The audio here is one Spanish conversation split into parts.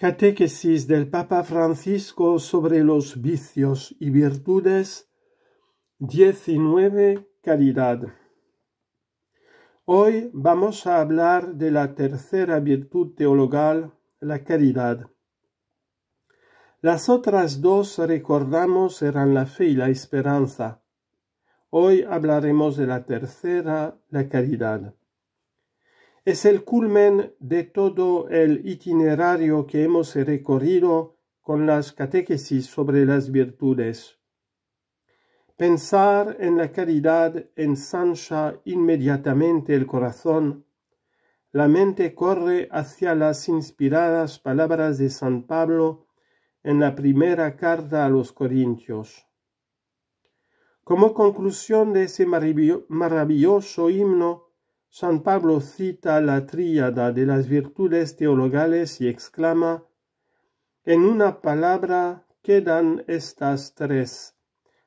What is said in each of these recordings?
Catequesis del Papa Francisco sobre los vicios y virtudes 19. Caridad. Hoy vamos a hablar de la tercera virtud teologal, la caridad. Las otras dos, recordamos, eran la fe y la esperanza. Hoy hablaremos de la tercera, la caridad es el culmen de todo el itinerario que hemos recorrido con las catequesis sobre las virtudes. Pensar en la caridad ensancha inmediatamente el corazón la mente corre hacia las inspiradas palabras de San Pablo en la primera carta a los Corintios. Como conclusión de ese maravilloso himno, San Pablo cita la tríada de las virtudes teologales y exclama, en una palabra quedan estas tres,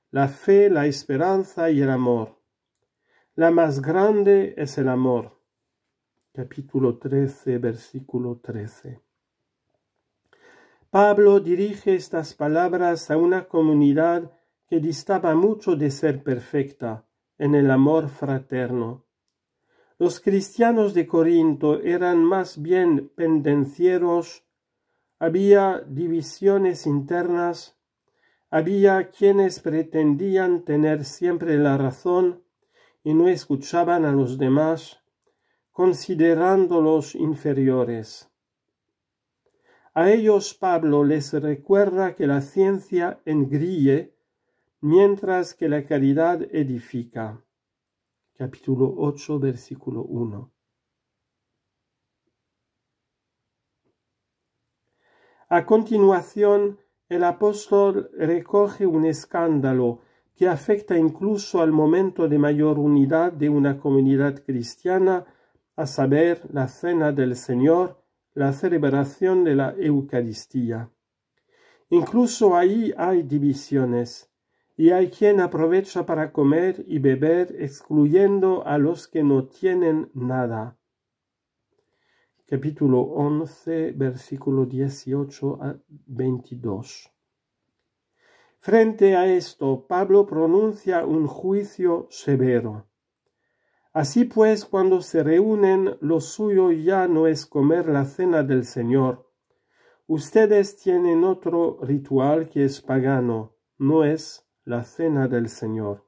la fe, la esperanza y el amor. La más grande es el amor. Capítulo 13, versículo 13. Pablo dirige estas palabras a una comunidad que distaba mucho de ser perfecta en el amor fraterno los cristianos de Corinto eran más bien pendencieros, había divisiones internas, había quienes pretendían tener siempre la razón y no escuchaban a los demás, considerándolos inferiores. A ellos Pablo les recuerda que la ciencia engrille mientras que la caridad edifica capítulo 8, versículo 1. A continuación, el apóstol recoge un escándalo que afecta incluso al momento de mayor unidad de una comunidad cristiana, a saber, la cena del Señor, la celebración de la Eucaristía. Incluso ahí hay divisiones y hay quien aprovecha para comer y beber, excluyendo a los que no tienen nada. Capítulo 11, versículo 18 a 22. Frente a esto, Pablo pronuncia un juicio severo. Así pues, cuando se reúnen, lo suyo ya no es comer la cena del Señor. Ustedes tienen otro ritual que es pagano, no es la cena del Señor.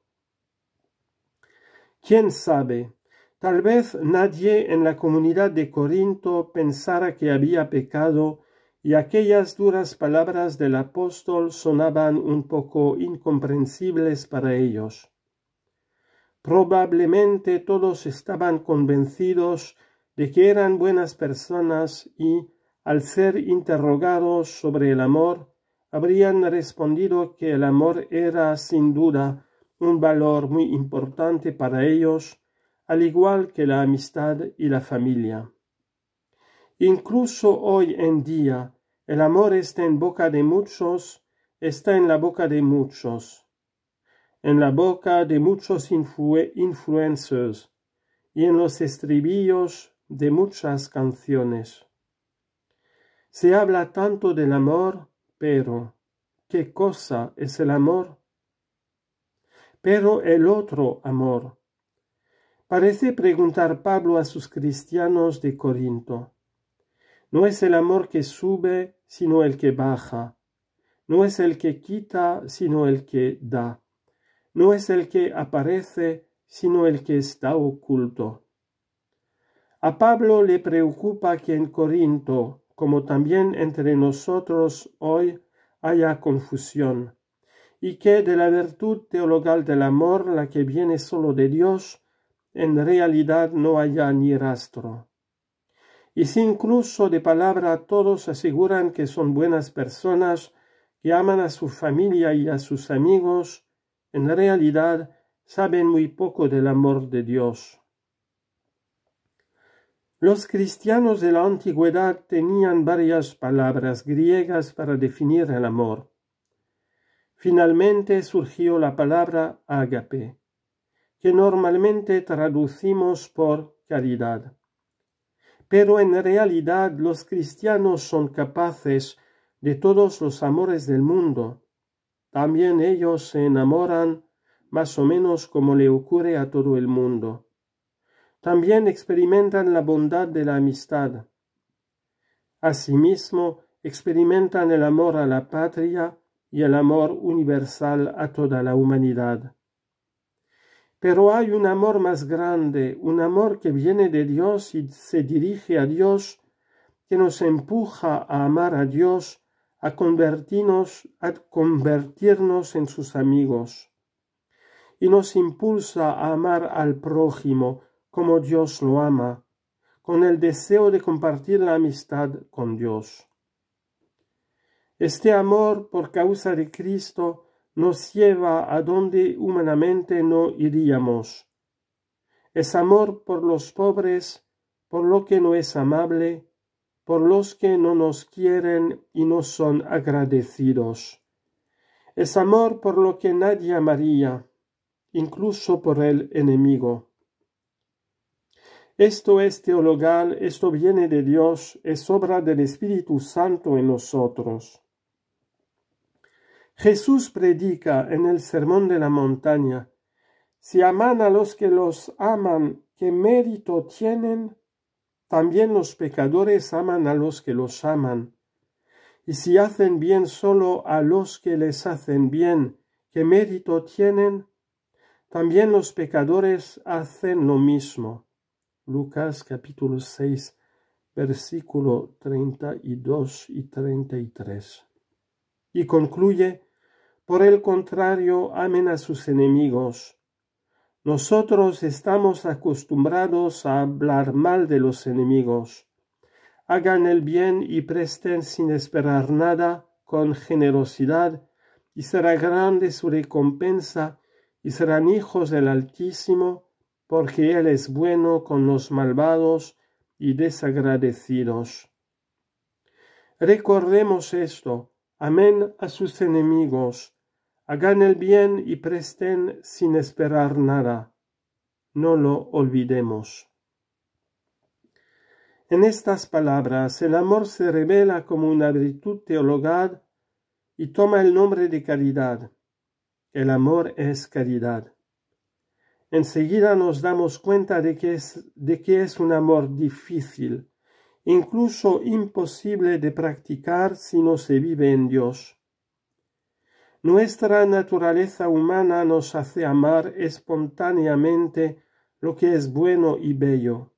¿Quién sabe? Tal vez nadie en la comunidad de Corinto pensara que había pecado y aquellas duras palabras del apóstol sonaban un poco incomprensibles para ellos. Probablemente todos estaban convencidos de que eran buenas personas y, al ser interrogados sobre el amor, habrían respondido que el amor era sin duda un valor muy importante para ellos, al igual que la amistad y la familia. Incluso hoy en día, el amor está en boca de muchos, está en la boca de muchos, en la boca de muchos influencers y en los estribillos de muchas canciones. Se habla tanto del amor pero, ¿qué cosa es el amor? Pero el otro amor. Parece preguntar Pablo a sus cristianos de Corinto. No es el amor que sube, sino el que baja. No es el que quita, sino el que da. No es el que aparece, sino el que está oculto. A Pablo le preocupa que en Corinto como también entre nosotros hoy haya confusión, y que de la virtud teologal del amor, la que viene solo de Dios, en realidad no haya ni rastro. Y si incluso de palabra todos aseguran que son buenas personas, que aman a su familia y a sus amigos, en realidad saben muy poco del amor de Dios. Los cristianos de la antigüedad tenían varias palabras griegas para definir el amor. Finalmente surgió la palabra ágape, que normalmente traducimos por caridad. Pero en realidad los cristianos son capaces de todos los amores del mundo. También ellos se enamoran más o menos como le ocurre a todo el mundo también experimentan la bondad de la amistad. Asimismo, experimentan el amor a la patria y el amor universal a toda la humanidad. Pero hay un amor más grande, un amor que viene de Dios y se dirige a Dios, que nos empuja a amar a Dios, a convertirnos, a convertirnos en sus amigos, y nos impulsa a amar al prójimo, como Dios lo ama, con el deseo de compartir la amistad con Dios. Este amor por causa de Cristo nos lleva a donde humanamente no iríamos. Es amor por los pobres, por lo que no es amable, por los que no nos quieren y no son agradecidos. Es amor por lo que nadie amaría, incluso por el enemigo. Esto es teologal, esto viene de Dios, es obra del Espíritu Santo en nosotros. Jesús predica en el Sermón de la Montaña, si aman a los que los aman, ¿qué mérito tienen? También los pecadores aman a los que los aman. Y si hacen bien solo a los que les hacen bien, ¿qué mérito tienen? También los pecadores hacen lo mismo. Lucas capítulo 6, versículo 32 y 33. Y concluye, por el contrario, amen a sus enemigos. Nosotros estamos acostumbrados a hablar mal de los enemigos. Hagan el bien y presten sin esperar nada, con generosidad, y será grande su recompensa, y serán hijos del Altísimo, porque Él es bueno con los malvados y desagradecidos. Recordemos esto, amén a sus enemigos, hagan el bien y presten sin esperar nada. No lo olvidemos. En estas palabras el amor se revela como una virtud teologal y toma el nombre de caridad. El amor es caridad enseguida nos damos cuenta de que es, de que es un amor difícil, incluso imposible de practicar si no se vive en Dios. Nuestra naturaleza humana nos hace amar espontáneamente lo que es bueno y bello.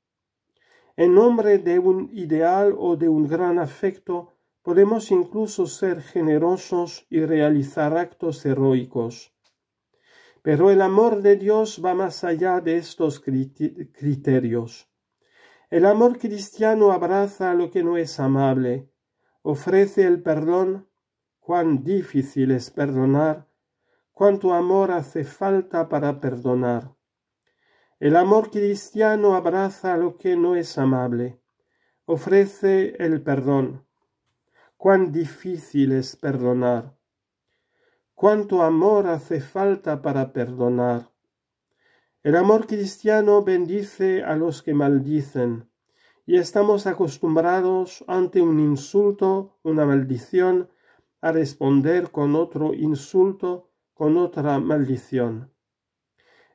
En nombre de un ideal o de un gran afecto, podemos incluso ser generosos y realizar actos heroicos. Pero el amor de Dios va más allá de estos criterios. El amor cristiano abraza lo que no es amable, ofrece el perdón, cuán difícil es perdonar, cuánto amor hace falta para perdonar. El amor cristiano abraza lo que no es amable, ofrece el perdón. Cuán difícil es perdonar cuánto amor hace falta para perdonar. El amor cristiano bendice a los que maldicen, y estamos acostumbrados ante un insulto, una maldición, a responder con otro insulto, con otra maldición.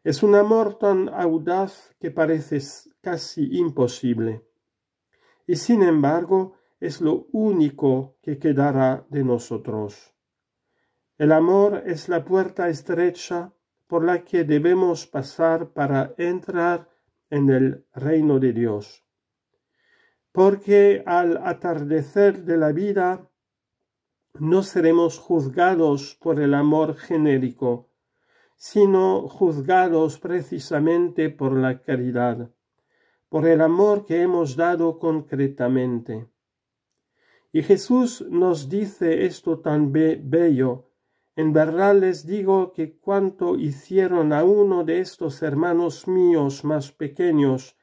Es un amor tan audaz que parece casi imposible. Y sin embargo, es lo único que quedará de nosotros. El amor es la puerta estrecha por la que debemos pasar para entrar en el reino de Dios. Porque al atardecer de la vida no seremos juzgados por el amor genérico, sino juzgados precisamente por la caridad, por el amor que hemos dado concretamente. Y Jesús nos dice esto tan bello en verdad les digo que cuanto hicieron a uno de estos hermanos míos más pequeños,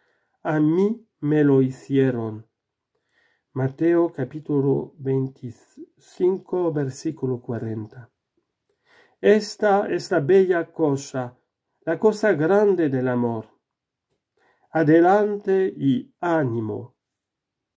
a mí me lo hicieron. Mateo capítulo 25 versículo 40. Esta es la bella cosa, la cosa grande del amor. Adelante y ánimo.